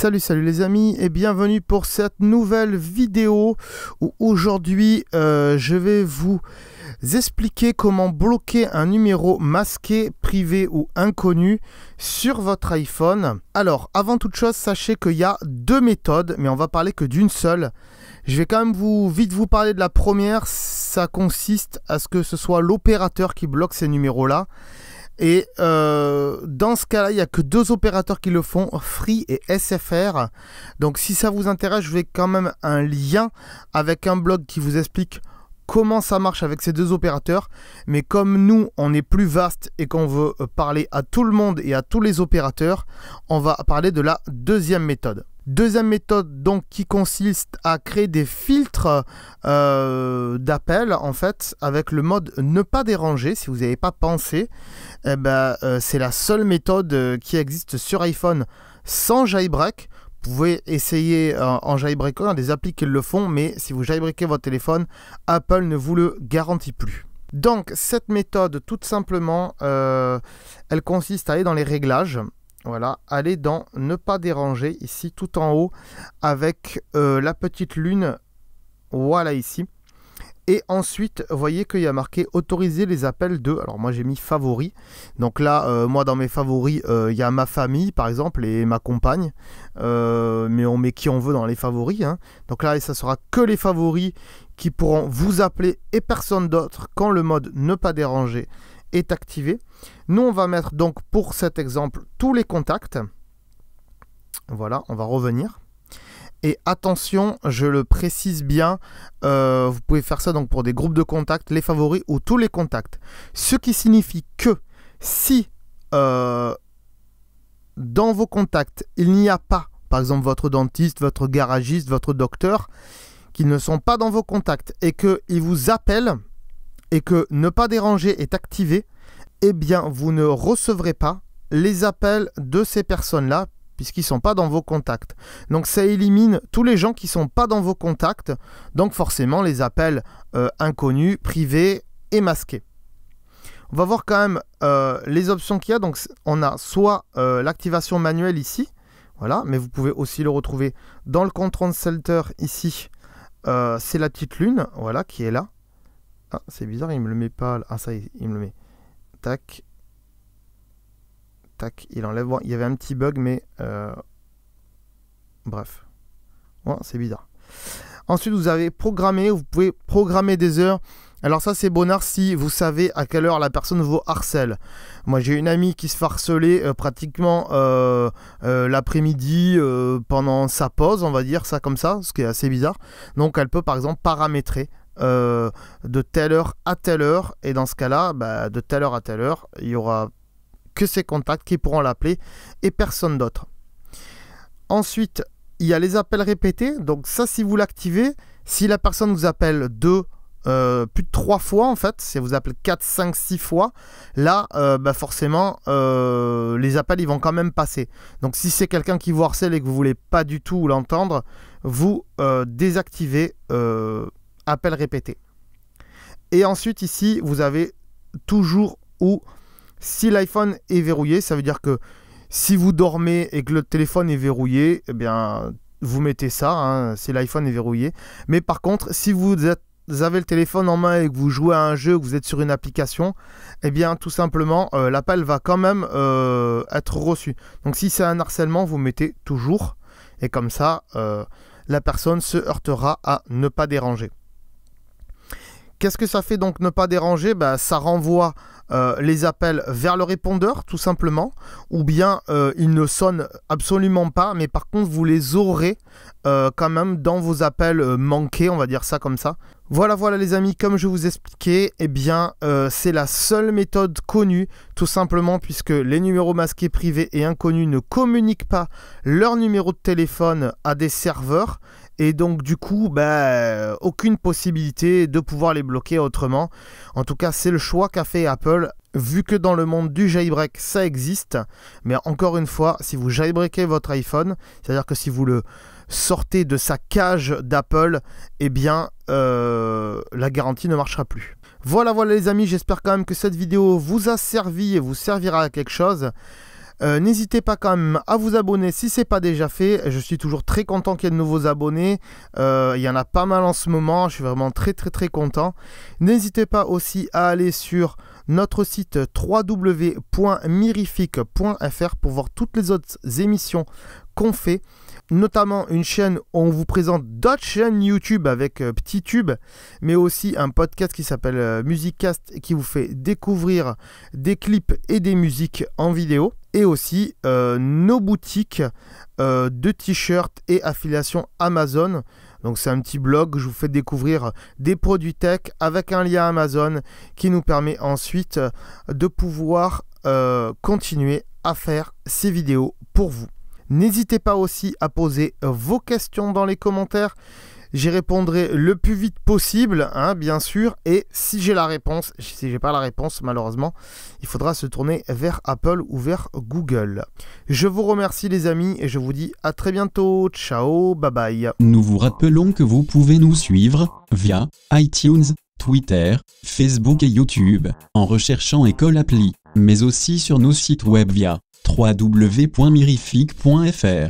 Salut salut les amis et bienvenue pour cette nouvelle vidéo où aujourd'hui euh, je vais vous expliquer comment bloquer un numéro masqué, privé ou inconnu sur votre iPhone. Alors avant toute chose sachez qu'il y a deux méthodes mais on va parler que d'une seule. Je vais quand même vous vite vous parler de la première, ça consiste à ce que ce soit l'opérateur qui bloque ces numéros là et euh, dans ce cas-là, il n'y a que deux opérateurs qui le font, Free et SFR. Donc si ça vous intéresse, je vais quand même un lien avec un blog qui vous explique comment ça marche avec ces deux opérateurs. Mais comme nous, on est plus vaste et qu'on veut euh, parler à tout le monde et à tous les opérateurs, on va parler de la deuxième méthode. Deuxième méthode donc qui consiste à créer des filtres euh, d'appel en fait avec le mode ne pas déranger si vous n'avez pas pensé. Eh ben, euh, c'est la seule méthode qui existe sur iPhone sans jailbreak vous pouvez essayer euh, en il y a des applis qui le font, mais si vous jailbreakez votre téléphone, Apple ne vous le garantit plus. Donc cette méthode, tout simplement, euh, elle consiste à aller dans les réglages. Voilà, aller dans ne pas déranger ici tout en haut avec euh, la petite lune. Voilà ici. Et ensuite, vous voyez qu'il y a marqué autoriser les appels de. Alors moi j'ai mis favoris. Donc là, euh, moi dans mes favoris, euh, il y a ma famille par exemple et ma compagne. Euh, mais on met qui on veut dans les favoris. Hein. Donc là, ça sera que les favoris qui pourront vous appeler et personne d'autre quand le mode ne pas déranger est activé. Nous, on va mettre donc pour cet exemple tous les contacts. Voilà, on va revenir. Et attention, je le précise bien, euh, vous pouvez faire ça donc pour des groupes de contacts, les favoris ou tous les contacts. Ce qui signifie que si euh, dans vos contacts il n'y a pas, par exemple, votre dentiste, votre garagiste, votre docteur, qui ne sont pas dans vos contacts et qu'ils vous appellent et que ne pas déranger est activé, eh bien vous ne recevrez pas les appels de ces personnes-là puisqu'ils ne sont pas dans vos contacts. Donc ça élimine tous les gens qui ne sont pas dans vos contacts, donc forcément les appels euh, inconnus, privés et masqués. On va voir quand même euh, les options qu'il y a. Donc on a soit euh, l'activation manuelle ici, voilà, mais vous pouvez aussi le retrouver dans le control center ici. c'est la petite lune, voilà, qui est là. Ah, c'est bizarre, il me le met pas. Ah, ça, il me le met. Tac, Tac, il enlève. il y avait un petit bug, mais. Euh, bref. c'est bizarre. Ensuite, vous avez programmé. Vous pouvez programmer des heures. Alors, ça, c'est bonheur si vous savez à quelle heure la personne vous harcèle. Moi, j'ai une amie qui se farcelait harceler euh, pratiquement euh, l'après-midi pendant sa pause, on va dire ça comme ça, ce qui est assez bizarre. Donc, elle peut par exemple paramétrer de telle heure à telle heure. Et dans ce cas-là, bah, de telle heure à telle heure, il y aura que ses contacts qui pourront l'appeler et personne d'autre. Ensuite, il y a les appels répétés. Donc ça, si vous l'activez, si la personne vous appelle deux, euh, plus de trois fois en fait, si vous appelle quatre cinq six fois, là euh, bah, forcément euh, les appels ils vont quand même passer. Donc si c'est quelqu'un qui vous harcèle et que vous voulez pas du tout l'entendre, vous désactivez appel répété. Et ensuite ici vous avez toujours ou si l'iPhone est verrouillé, ça veut dire que si vous dormez et que le téléphone est verrouillé, eh bien, vous mettez ça, hein, si l'iPhone est verrouillé. Mais par contre, si vous avez le téléphone en main et que vous jouez à un jeu, que vous êtes sur une application, eh bien tout simplement euh, l'appel va quand même euh, être reçu. Donc si c'est un harcèlement, vous mettez toujours et comme ça euh, la personne se heurtera à ne pas déranger. Qu'est-ce que ça fait donc ne pas déranger bah, Ça renvoie euh, les appels vers le répondeur, tout simplement, ou bien euh, ils ne sonnent absolument pas, mais par contre, vous les aurez euh, quand même dans vos appels manqués, on va dire ça comme ça. Voilà, voilà les amis, comme je vous expliquais, eh bien, euh, c'est la seule méthode connue, tout simplement puisque les numéros masqués privés et inconnus ne communiquent pas leur numéro de téléphone à des serveurs, et donc du coup, bah, aucune possibilité de pouvoir les bloquer autrement. En tout cas, c'est le choix qu'a fait Apple vu que dans le monde du jailbreak ça existe, mais encore une fois, si vous jailbreakez votre iPhone, c'est-à-dire que si vous le sortez de sa cage d'Apple, eh bien euh, la garantie ne marchera plus. Voilà, voilà les amis, j'espère quand même que cette vidéo vous a servi et vous servira à quelque chose. Euh, n'hésitez pas quand même à vous abonner si ce n'est pas déjà fait. Je suis toujours très content qu'il y ait de nouveaux abonnés. Euh, il y en a pas mal en ce moment. Je suis vraiment très très très content. N'hésitez pas aussi à aller sur notre site www.mirifique.fr pour voir toutes les autres émissions qu'on fait, notamment une chaîne où on vous présente d'autres chaînes YouTube avec euh, Petit Tube, mais aussi un podcast qui s'appelle MusicCast euh, Musicast qui vous fait découvrir des clips et des musiques en vidéo. Et aussi euh, nos boutiques de t-shirts et affiliations Amazon donc c'est un petit blog, je vous fais découvrir des produits tech avec un lien Amazon qui nous permet ensuite euh, de pouvoir euh, continuer à faire ces vidéos pour vous. N'hésitez pas aussi à poser euh, vos questions dans les commentaires. J'y répondrai le plus vite possible, hein, bien sûr. Et si j'ai la réponse, si j'ai pas la réponse, malheureusement, il faudra se tourner vers Apple ou vers Google. Je vous remercie les amis et je vous dis à très bientôt. Ciao, bye bye. Nous vous rappelons que vous pouvez nous suivre via iTunes, Twitter, Facebook et YouTube en recherchant École Appli, mais aussi sur nos sites web via www.mirifique.fr.